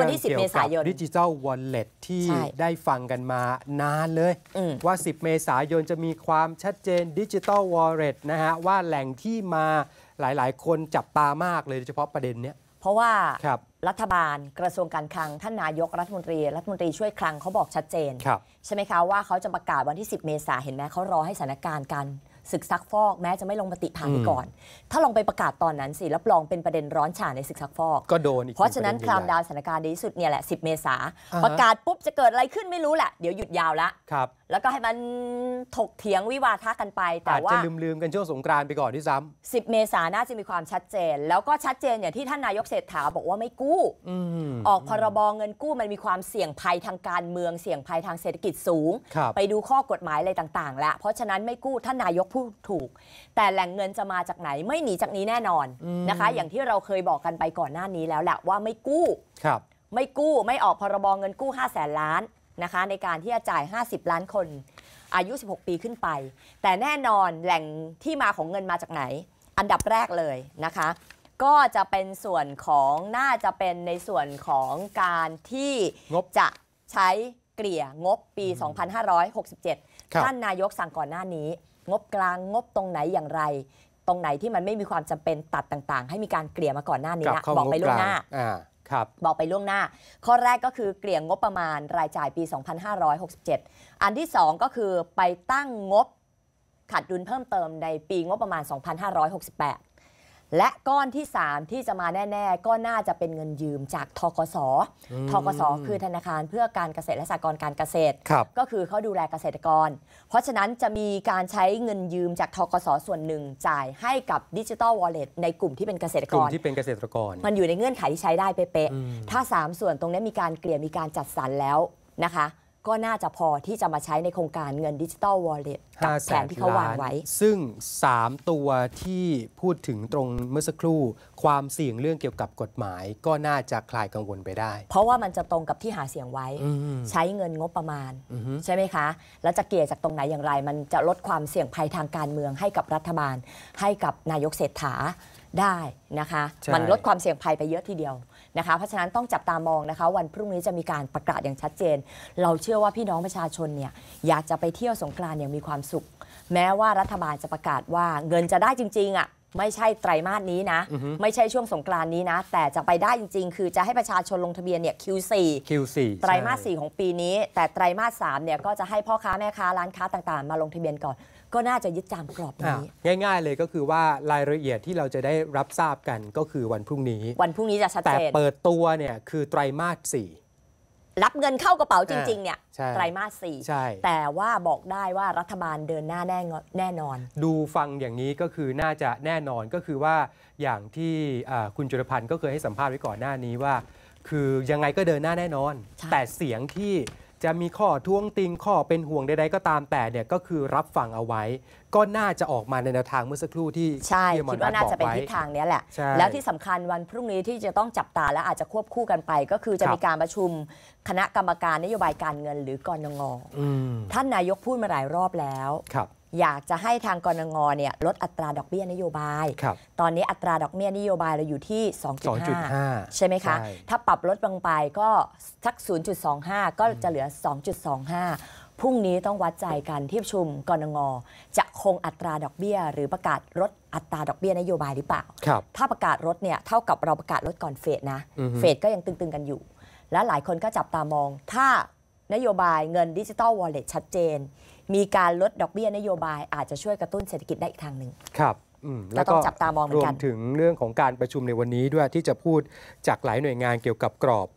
วันที่ 10 เมษายนดิจิทัลวอลเล็ตที่ได้ฟังกันมานานเลย ว่า 10 เมษายนจะมีความชัดเจนดิจิทัลวอลเล็ตนะฮะ ว่าแหล่งที่มาหลายๆ คนจับตามากเลยโดยเฉพาะประเด็นเนี้ยเพราะว่าครับรัฐบาลกระทรวงการคลังท่านนายกรัฐมนตรีรัฐมนตรีช่วยคลังเขาบอกชัดเจนใช่ไหมคะว่าเขาจะประกาศวันที่ 10 เมษาเห็นไหมเขารอให้สถานการณ์การศึกซักฟอกแม้จะไม่ลงมติผ่านไปก่อน ถ้าลองไปประกาศตอนนั้นสิรับรองเป็นประเด็นร้อนฉ่าในศึกซักฟอก ก็โดน เพราะฉะนั้นครามดาวสถานการณ์ดีที่สุดเนี่ยแหละ 10 เมษา ประกาศปุ๊บจะเกิดอะไรขึ้นไม่รู้แหละ เดี๋ยวหยุดยาวละครับแล้วก็ให้มันถกเถียงวิวาทะกันไปแต่ว่าจะลืมๆกันช่วงสงกรานไปก่อนที่ซ้ำ10 เมษายนน่าจะมีความชัดเจน แล้วก็ชัดเจนอย่างที่ท่านนายกเศรษฐาบอกว่าไม่กู้อออกพรบเงินกู้มันมีความเสี่ยงภัยทางการเมืองเสี่ยงภัยทางเศรษฐกิจสูง ไปดูข้อกฎหมายอะไรต่างๆแล้วเพราะฉะนั้นไม่กู้ท่านนายกพูดถูก แต่แหล่งเงินจะมาจากไหนไม่หนีจากนี้แน่นอนนะคะ อย่างที่เราเคยบอกกันไปก่อนหน้านี้แล้วแหละว่าไม่กู้ครับ ไม่กู้ไม่ออกพรบเงินกู้5 0 0แสนล้านนะคะในการที่จะจ่าย 50 ล้านคนอายุ 16 ปีขึ้นไป แต่แน่นอนแหล่งที่มาของเงินมาจากไหน อันดับแรกเลยนะคะ ก็จะเป็นส่วนของน่าจะเป็นในส่วนของการที่จะใช้เกลี่ยงบปี 2567 ท่านนายกสั่งก่อนหน้านี้ งบกลางงบตรงไหนอย่างไร ตรงไหนที่มันไม่มีความจำเป็นตัดต่างๆ ให้มีการเกลี่ยมาก่อนหน้านี้บอกไปล่วงหน้าบบอกไปล่วงหน้า ข้อแรกก็คือเกลี่ยงงบประมาณรายจ่ายปี 2567 อันที่ 2 ก็คือไปตั้งงบขัดดุลเพิ่มเติมในปีงบประมาณ 2568และก้อนที่ 3 ที่จะมาแน่ ๆ ก็น่าจะเป็นเงินยืมจากทกสทกส คือธนาคารเพื่อการเกษตร และสหกรณ์การเกษตร ก็คือเขาดูแลเกษตรกร เพราะฉะนั้นจะมีการใช้เงินยืมจากทกส ส่วนหนึ่งจ่ายให้กับดิจิทัลวอลเล็ตในกลุ่มที่เป็นเกษตรกรกลุ่มที่เป็นเกษตรกร มันอยู่ในเงื่อนไขที่ใช้ได้เป๊ะ ๆ ถ้า 3 ส่วนตรงนี้มีการเกลี่ยมีการจัดสรรแล้วนะคะก็น่าจะพอที่จะมาใช้ในโครงการเงินดิจิตอลวอลเล็ตกับแผนที่เขาวางไว้ ซึ่ง 3 ตัวที่พูดถึงตรงเมื่อสักครู่ความเสี่ยงเรื่องเกี่ยวกับกฎหมาย ก็น่าจะคลายกังวลไปได้ เพราะว่ามันจะตรงกับที่หาเสียงไว้ใช้เงินงบประมาณใช่ไหมคะ แล้วจะเกี่ยจากตรงไหนอย่างไร มันจะลดความเสี่ยงภัยทางการเมืองให้กับรัฐบาล ให้กับนายกเศรษฐาได้นะคะ มันลดความเสี่ยงภัยไปเยอะทีเดียวนะคะเพราะฉะนั้นต้องจับตามองนะคะวันพรุ่งนี้จะมีการประกาศอย่างชัดเจน เราเชื่อว่าพี่น้องประชาชนเนี่ยอยากจะไปเที่ยวสงกรานต์อย่างมีความสุข แม้ว่ารัฐบาลจะประกาศว่าเงินจะได้จริงๆอะ่ะไม่ใช่ไตรมาสนี้นะไม่ใช่ช่วงสงกรานนี้นะแต่จะไปได้จริงๆ คือจะให้ประชาชนลงทะเบียนเนี่ย Q4 Q4 ไตรมาส4ของปีนี้ แต่ไตรมาส3เนี่ยก็จะให้พ่อค้าแม่ค้าร้านค้าต่างๆมาลงทะเบียนก่อน ก็น่าจะยึดตามกรอบนี้ง่ายๆเลยก็คือว่ารายละเอียดที่เราจะได้รับทราบกันก็คือวันพรุ่งนี้ วันพรุ่งนี้จะชัดเจนแต่เปิดตัวเนี่ยคือไตรมาส4รับเงินเข้ากระเป๋าจริง ๆ เนี่ยไตรมาสสี่แต่ว่าบอกได้ว่ารัฐบาลเดินหน้าแน่แน่นอน ดูฟังอย่างนี้ก็คือน่าจะแน่นอนก็คือว่า อย่างที่คุณจุลพันธ์ก็เคยให้สัมภาษณ์ไว้ก่อนหน้านี้ว่า คือยังไงก็เดินหน้าแน่นอน แต่เสียงที่จะมีข้อท้วงติงข้อเป็นห่วงใดๆ ก็ตามแต่เนี่ยก็คือรับฟังเอาไว้ ก็น่าจะออกมาในแนวทางเมื่อสักครู่ที่ใช่ คิดว่าน่าจะเป็นทิศทางนี้แหละ แล้วที่สำคัญวันพรุ่งนี้ที่จะต้องจับตาและอาจจะควบคู่กันไป ก็คือจะมีการประชุมคณะกรรมการนโยบายการเงินหรือกรนงท่านนายกพูดมาหลายรอบแล้วอยากจะให้ทางกรงงเนี่ยลดอัตราดอกเบี้ยนโยบายครับตอนนี้อัตราดอกเบี้ยนโยบายเราอยู่ที่ 2.5 2.5ใช่ไหมคะ ถ้าปรับลดลงไปก็สัก 0.25 ก็จะเหลือ 2.25พรุ่งนี้ต้องวัดใจกันที่ประชุมกรงงจะคงอัตราดอกเบี้ยหรือประกาศลดอัตราดอกเบี้ยนโยบายหรือเปล่าครับถ้าประกาศลดเนี่ยเท่ากับเราประกาศลดก่อนเฟดนะ เฟดก็ยังตึงๆกันอยู่ และหลายคนก็จับตามอง ถ้านโยบายเงินดิจิตอลวอลเล็ตชัดเจนมีการลดดอกเบี้ยนโยบายอาจจะช่วยกระตุ้นเศรษฐกิจได้อีกทางหนึ่งครับ แล้วก็จับตามองเหมือนกัน รวมถึงเรื่องของการประชุมในวันนี้ด้วยที่จะพูดจากหลายหน่วยงานเกี่ยวกับกรอบ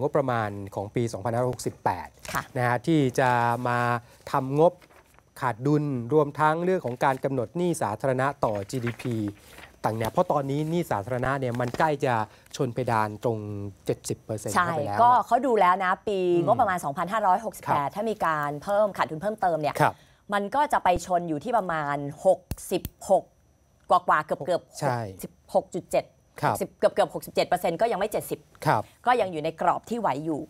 งบประมาณของปี 2568 นะฮะที่จะมาทำงบขาดดุลรวมทั้งเรื่องของการกำหนดหนี้สาธารณะต่อ GDP ต่างเนี่ย เพราะตอนนี้นี่สาธารณะเนี่ย มันใกล้จะชนเพดานตรง 70%เปอร์เซ็ไปแล้วก็เขาดูแล้วนะปีงบประมาณรบ2,568 ถ้ามีการเพิ่ม ขาดทุนเพิ่มเติมเนี่ยมันก็จะไปชนอยู่ที่ประมาณ 66 กว่ากว่าเกือบเกือบหก่66.7ครัเกือบเกือบหกก็ยังไม่ 70 ครับ ก็ยังอยู่ในกรอบที่ไหวอยู่